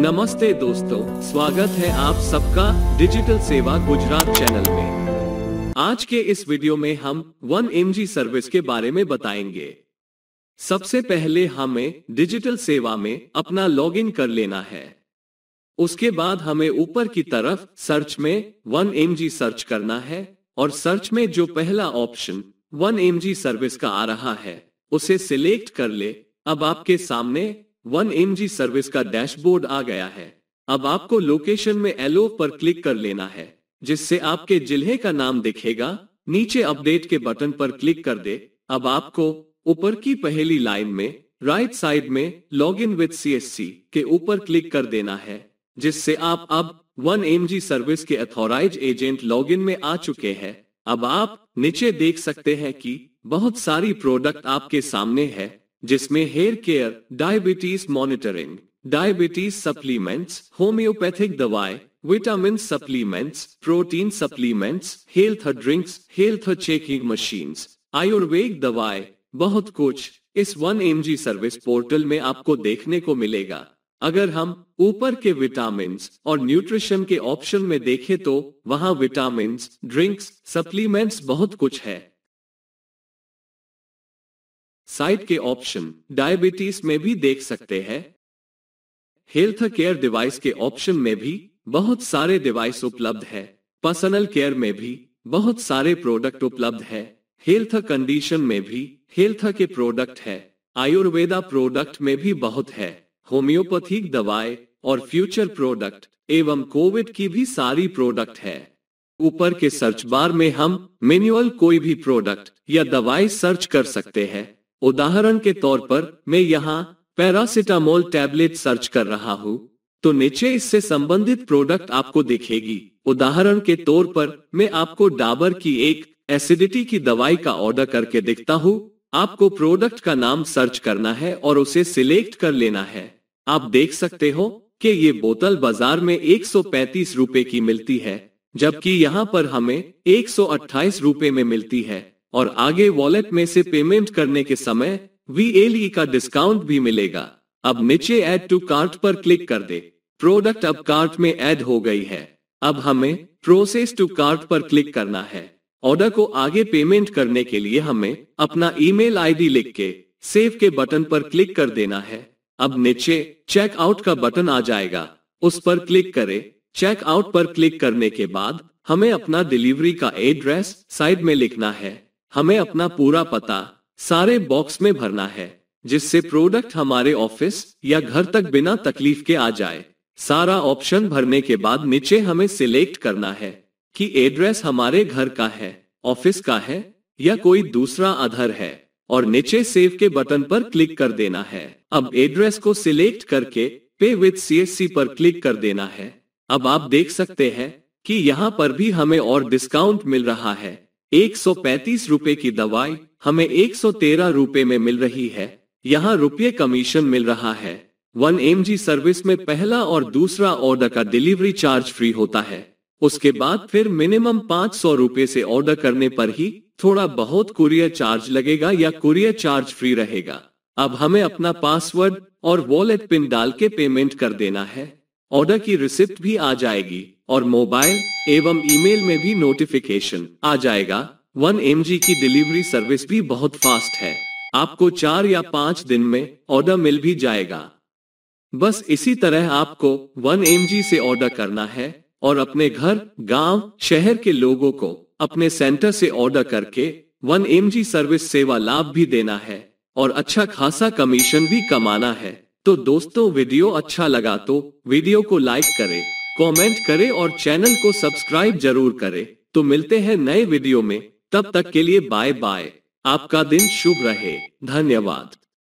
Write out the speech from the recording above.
नमस्ते दोस्तों स्वागत है आप सबका डिजिटल सेवा गुजरात चैनल में आज के इस वीडियो में हम वन एम सर्विस के बारे में बताएंगे सबसे पहले हमें डिजिटल सेवा में अपना लॉगिन कर लेना है उसके बाद हमें ऊपर की तरफ सर्च में वन एम सर्च करना है और सर्च में जो पहला ऑप्शन वन एम सर्विस का आ रहा है उसे सिलेक्ट कर ले अब आपके सामने वन एम सर्विस का डैशबोर्ड आ गया है अब आपको लोकेशन में एलो पर क्लिक कर लेना है जिससे आपके जिले का नाम दिखेगा नीचे अपडेट के बटन पर क्लिक कर दे अब आपको ऊपर की पहली लाइन में राइट साइड में लॉग इन विथ सी के ऊपर क्लिक कर देना है जिससे आप अब वन एम सर्विस के अथोराइज एजेंट लॉग इन में आ चुके हैं अब आप नीचे देख सकते हैं कि बहुत सारी प्रोडक्ट आपके सामने है जिसमें hair care diabetes monitoring diabetes supplements homeopathic दवाएं vitamin supplements protein supplements health drinks health checking machine आयुर्वेद दवाएं बहुत कुछ इस वन एम सर्विस पोर्टल में आपको देखने को मिलेगा अगर हम ऊपर के विटामिन और न्यूट्रिशन के ऑप्शन में देखें तो वहाँ विटामिन ड्रिंक्स सप्लीमेंट्स बहुत कुछ है साइट के ऑप्शन डायबिटीज में भी देख सकते हैं हेल्थ केयर डिवाइस के ऑप्शन में भी बहुत सारे डिवाइस उपलब्ध है पर्सनल केयर में भी बहुत सारे प्रोडक्ट उपलब्ध है हेल्थ कंडीशन में भी हेल्थ के प्रोडक्ट है आयुर्वेदा प्रोडक्ट में भी बहुत है होम्योपैथिक दवाएं और फ्यूचर प्रोडक्ट एवं कोविड की भी सारी प्रोडक्ट है ऊपर के सर्च बार में हम मेन्युअल कोई भी प्रोडक्ट या दवाई सर्च कर सकते हैं उदाहरण के तौर पर मैं यहाँ पैरासिटामोल टैबलेट सर्च कर रहा हूँ तो नीचे इससे संबंधित प्रोडक्ट आपको दिखेगी उदाहरण के तौर पर मैं आपको डाबर की एक एसिडिटी की दवाई का ऑर्डर करके दिखता हूँ आपको प्रोडक्ट का नाम सर्च करना है और उसे सिलेक्ट कर लेना है आप देख सकते हो कि ये बोतल बाजार में एक रुपए की मिलती है जबकि यहाँ पर हमें एक रुपए में मिलती है और आगे वॉलेट में से पेमेंट करने के समय वी e का डिस्काउंट भी मिलेगा अब नीचे एड टू कार्ट पर क्लिक कर दे प्रोडक्ट अब कार्ट में ऐड हो गई है अब हमें प्रोसेस टू कार्ट पर क्लिक करना है ऑर्डर को आगे पेमेंट करने के लिए हमें अपना ईमेल आईडी लिख के सेव के बटन पर क्लिक कर देना है अब नीचे चेक आउट का बटन आ जाएगा उस पर क्लिक करें आउट पर क्लिक करने के बाद हमें अपना डिलीवरी का एड्रेस साइड में लिखना है हमें अपना पूरा पता सारे बॉक्स में भरना है जिससे प्रोडक्ट हमारे ऑफिस या घर तक बिना तकलीफ के आ जाए सारा ऑप्शन भरने के बाद नीचे हमें सिलेक्ट करना है कि एड्रेस हमारे घर का है ऑफिस का है या कोई दूसरा आधार है और नीचे सेव के बटन पर क्लिक कर देना है अब एड्रेस को सिलेक्ट करके पे विथ सी पर क्लिक कर देना है अब आप देख सकते हैं कि यहाँ पर भी हमें और डिस्काउंट मिल रहा है 135 रुपए की दवाई हमें 113 रुपए में मिल रही है यहाँ रुपये कमीशन मिल रहा है वन एम सर्विस में पहला और दूसरा ऑर्डर का डिलीवरी चार्ज फ्री होता है उसके बाद फिर मिनिमम पाँच सौ रूपए से ऑर्डर करने पर ही थोड़ा बहुत कुरियर चार्ज लगेगा या कुरियर चार्ज फ्री रहेगा अब हमें अपना पासवर्ड और वॉलेट पिन डाल के पेमेंट कर देना है ऑर्डर की रिसिप्ट भी आ जाएगी और मोबाइल एवं ईमेल में भी नोटिफिकेशन आ जाएगा वन एम की डिलीवरी सर्विस भी बहुत फास्ट है आपको चार या पांच दिन में ऑर्डर मिल भी जाएगा बस इसी तरह आपको वन एम से ऑर्डर करना है और अपने घर गांव, शहर के लोगों को अपने सेंटर से ऑर्डर करके वन एम सर्विस सेवा लाभ भी देना है और अच्छा खासा कमीशन भी कमाना है तो दोस्तों वीडियो अच्छा लगा तो वीडियो को लाइक करें कमेंट करें और चैनल को सब्सक्राइब जरूर करें तो मिलते हैं नए वीडियो में तब तक के लिए बाय बाय आपका दिन शुभ रहे धन्यवाद